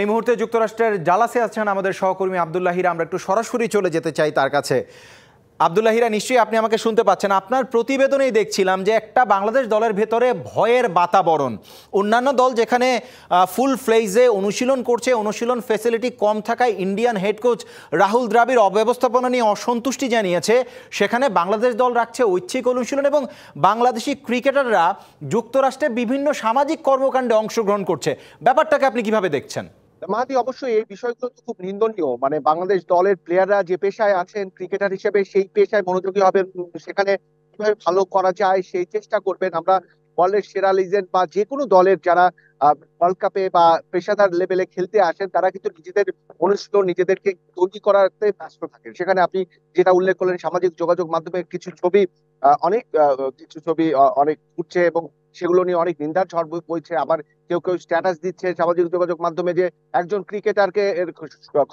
এই মুহূর্তে যুক্তরাষ্ট্রের জালাসে আছেন আমাদের সহকর্মী আবদুল্লাহিরা আমরা একটু সরাসরি চলে যেতে চাই তার কাছে আবদুল্লাহিরা নিশ্চয়ই আপনি আমাকে শুনতে পাচ্ছেন আপনার প্রতিবেদনেই দেখছিলাম যে একটা বাংলাদেশ দলের ভেতরে ভয়ের বাতাবরণ অন্যান্য দল যেখানে ফুল ফ্লেজে অনুশীলন করছে অনুশীলন ফেসিলিটি কম থাকায় Indian head coach Rahul Dravid অব্যবস্থাপনা নিয়ে অসন্তুষ্টি জানিয়েছে সেখানে বাংলাদেশ দল রাখছে ঐচ্ছিক অনুশীলন এবং বাংলাদেশি ক্রিকেটাররা যুক্তরাষ্ট্রে বিভিন্ন সামাজিক কর্মকাণ্ডে অংশগ্রহণ করছে ব্যাপারটাকে আপনি কিভাবে দেখছেন মাহাদি অবশ্যই এই বিষয়গুলো তো খুব নিন্দনীয় মানে বাংলাদেশ দলের প্লেয়াররা যে পেশায় আছেন ক্রিকেটার হিসেবে সেই পেশায় মনোযোগী হবেন সেখানে কিভাবে ভালো করা যায় সেই চেষ্টা করবেন আমরা বলের সেরা লিজেন্ড বা যে কোনো দলের যারা ওয়ার্ল্ড কাপে বা পেশাদার লেভেলে খেলতে আসেন তারা কিন্তু নিজেদের অনুশীলন নিজেদেরকে তৈরি করাতে ব্যস্ত থাকেন সেখানে আপনি যেটা উল্লেখ করলেন সামাজিক যোগাযোগ মাধ্যমে কিছু ছবি অনেক কিছু ছবি অনেক উঠছে এবং সেগুলো নিয়ে অনেক নিন্দার ঝড় বইছে আবার কেউ কেউ স্ট্যাটাস দিচ্ছে সামাজিক যোগাযোগ মাধ্যমে যে একজন ক্রিকেটারকে এর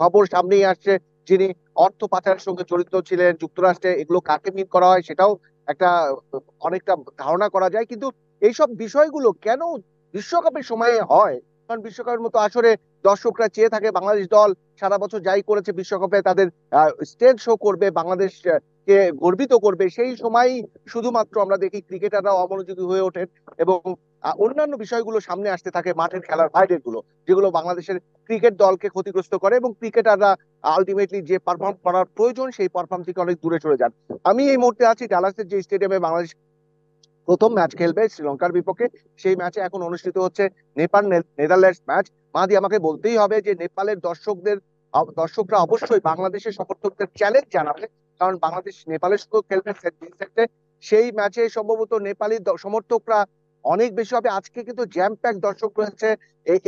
খবর সামনেই আসছে যিনি অর্থ পাচারের সঙ্গে জড়িত ছিলেন যুক্তরাষ্ট্রে এগুলো কাকে মিট করা হয় সেটাও একটা অনেকটা ধারণা করা যায় কিন্তু এইসব বিষয়গুলো কেন বিশ্বকাপের সময়ে হয় কারণ বিশ্বকাপের মতো আসরে দর্শকরা চেয়ে থাকে বাংলাদেশ দল সারা বছর যাই করেছে বিশ্বকাপে তাদের স্টেজ শো করবে বাংলাদেশ কে গর্বিত করবে সেই সময় শুধুমাত্র আমরা দেখি ক্রিকেটাররা অমনোযোগী হয়ে ওঠেন এবং অন্যান্য বিষয়গুলো সামনে আসতে থাকে মাঠের খেলার বাইরের গুলো যেগুলো বাংলাদেশের ক্রিকেট দলকে ক্ষতিগ্রস্ত করে এবং ক্রিকেটাররা আলটিমেটলি যে পারফর্ম করার প্রয়োজন সেই পারফর্ম থেকে অনেক দূরে চলে যান আমি এই মুহূর্তে আছি ডালাসের যে স্টেডিয়ামে বাংলাদেশ প্রথম ম্যাচ খেলবে শ্রীলঙ্কার বিপক্ষে সেই ম্যাচে এখন অনুষ্ঠিত হচ্ছে নেপাল নেদারল্যান্ডস ম্যাচ মাদি আমাকে বলতেই হবে যে নেপালের দর্শকদের দর্শকরা অবশ্যই বাংলাদেশের সমর্থকদের চ্যালেঞ্জ জানাবে কারণ বাংলাদেশ নেপালের সঙ্গে খেলবে সেটে সেই ম্যাচে সম্ভবত নেপালি সমর্থকরা অনেক বেশি হবে আজকে কিন্তু জ্যাম প্যাক দর্শক রয়েছে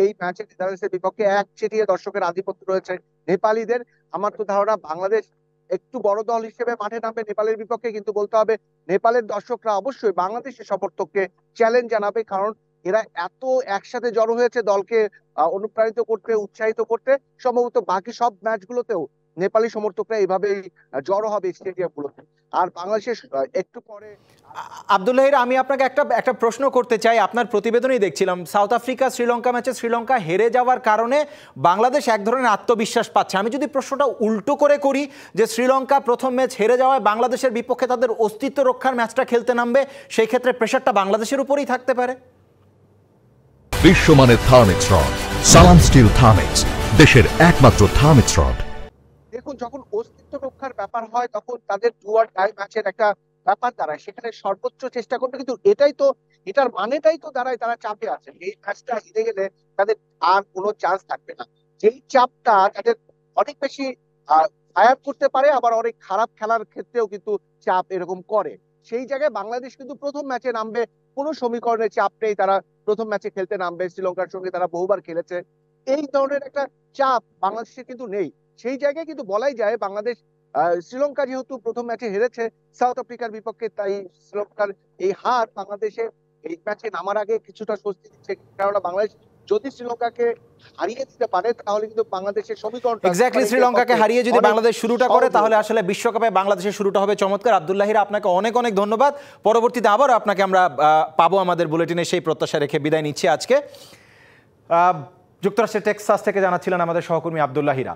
এই ম্যাচে নেদারল্যান্ডসের বিপক্ষে এক চেটিয়ে দর্শকের আধিপত্য রয়েছে নেপালিদের আমার তো ধারণা বাংলাদেশ একটু বড় দল হিসেবে মাঠে নামবে নেপালের বিপক্ষে কিন্তু বলতে হবে নেপালের দর্শকরা অবশ্যই বাংলাদেশের সমর্থককে চ্যালেঞ্জ জানাবে কারণ এরা এত একসাথে জড়ো হয়েছে দলকে অনুপ্রাণিত করতে উৎসাহিত করতে সম্ভবত বাকি সব ম্যাচগুলোতেও নেপালি সমর্থকরা এইভাবেই জড়ো হবে স্টেডিয়ামগুলোতে আর বাংলাদেশের একটু পরে আবদুল্লাহির আমি আপনাকে একটা একটা প্রশ্ন করতে চাই আপনার প্রতিবেদনেই দেখছিলাম সাউথ আফ্রিকা শ্রীলঙ্কা ম্যাচে শ্রীলঙ্কা হেরে যাওয়ার কারণে বাংলাদেশ এক ধরনের আত্মবিশ্বাস পাচ্ছে আমি যদি প্রশ্নটা উল্টো করে করি যে শ্রীলঙ্কা প্রথম ম্যাচ হেরে যাওয়ায় বাংলাদেশের বিপক্ষে তাদের অস্তিত্ব রক্ষার ম্যাচটা খেলতে নামবে সেই ক্ষেত্রে প্রেশারটা বাংলাদেশের উপরেই থাকতে পারে বিশ্বমানের thermex rod Salam steel thermex দেশের একমাত্র থার্মিক্স রড দেখুন যখন অস্তিত্ব রক্ষার ব্যাপার হয় তখন তাদের দুয়ার ডাই ম্যাচের একটা ব্যাপার দাঁড়ায় সেখানে সর্বোচ্চ চেষ্টা করবে কিন্তু এটাই তো এটার মানেটাই তো দাঁড়ায় তারা চাপে আছে এই ম্যাচটা হেরে গেলে তাদের আর কোনো চান্স থাকবে না যেই চাপটা তাদের অনেক বেশি ফায়ার করতে পারে আবার অনেক খারাপ খেলার ক্ষেত্রেও কিন্তু চাপ এরকম করে সেই জায়গায় বাংলাদেশ কিন্তু প্রথম ম্যাচে নামবে কোনো সমীকরণের চাপ নেই তারা প্রথম ম্যাচে খেলতে নামবে শ্রীলঙ্কার সঙ্গে তারা বহুবার খেলেছে এই ধরনের একটা চাপ বাংলাদেশে কিন্তু নেই সেই জায়গায় কিন্তু বলাই যায় বাংলাদেশ শ্রীলঙ্কা যেহেতু প্রথম ম্যাচে হেরেছে সাউথ আফ্রিকার বিপক্ষে তাই শ্রীলঙ্কার এই হার বাংলাদেশের এই ম্যাচে নামার আগে কিছুটা স্বস্তি দিচ্ছে কেননা বাংলাদেশ যদি শ্রীলঙ্কাকে হারিয়ে দিতে পারে তাহলে কিন্তু বাংলাদেশের সমীকরণ এক্স্যাক্টলি শ্রীলঙ্কাকে হারিয়ে যদি বাংলাদেশ শুরুটা করে তাহলে আসলে বিশ্বকাপে বাংলাদেশের শুরুটা হবে চমৎকার আব্দুল্লাহির আপনাকে অনেক অনেক ধন্যবাদ পরবর্তীতে আবার আপনাকে আমরা পাবো আমাদের বুলেটিনে সেই প্রত্যাশা রেখে বিদায় নিচ্ছি আজকে যুক্তরাষ্ট্রের টেক্সাস থেকে জানাচ্ছিলেন আমাদের সহকর্মী আবদুল্লাহিরা